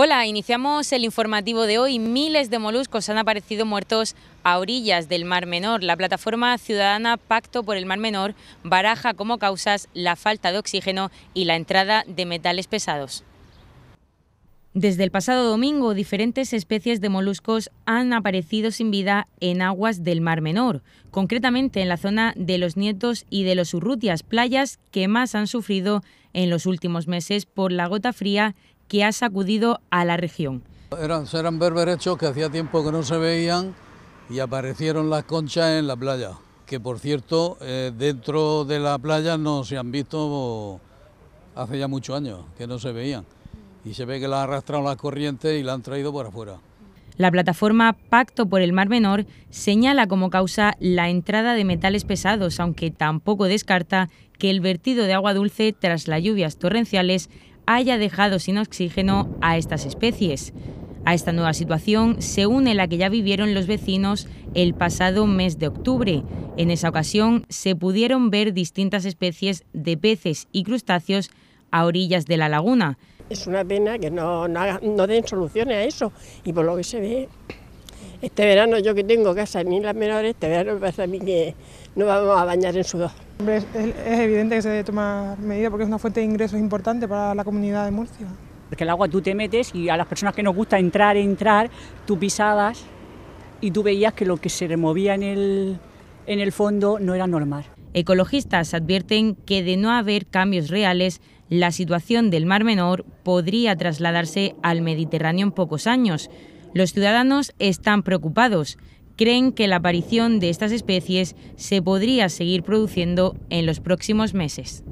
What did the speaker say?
Hola, iniciamos el informativo de hoy. Miles de moluscos han aparecido muertos a orillas del Mar Menor. La plataforma ciudadana Pacto por el Mar Menor baraja como causas la falta de oxígeno y la entrada de metales pesados. Desde el pasado domingo, diferentes especies de moluscos han aparecido sin vida en aguas del Mar Menor, concretamente en la zona de los Nietos y de los Urrutias, playas que más han sufrido en los últimos meses por la gota fría que ha sacudido a la región. Eran, berberechos que hacía tiempo que no se veían y aparecieron las conchas en la playa, que por cierto, eh, dentro de la playa no se han visto hace ya muchos años que no se veían y se ve que la ha arrastrado la corriente y la han traído por afuera. La plataforma Pacto por el Mar Menor señala como causa la entrada de metales pesados, aunque tampoco descarta que el vertido de agua dulce tras las lluvias torrenciales haya dejado sin oxígeno a estas especies. A esta nueva situación se une la que ya vivieron los vecinos el pasado mes de octubre. En esa ocasión se pudieron ver distintas especies de peces y crustáceos a orillas de la laguna es una pena que no, den soluciones a eso. Y por lo que se ve, este verano yo que tengo casa ni las menores, este verano me pasa a mí que no vamos a bañar en sudor. Hombre, es, evidente que se debe tomar medidas porque es una fuente de ingresos importante para la comunidad de Murcia. Porque el agua tú te metes y a las personas que nos gusta entrar, entrar, tú pisabas y tú veías que lo que se removía en en el fondo no era normal. Ecologistas advierten que de no haber cambios reales, la situación del Mar Menor podría trasladarse al Mediterráneo en pocos años. Los ciudadanos están preocupados. Creen que la aparición de estas especies se podría seguir produciendo en los próximos meses.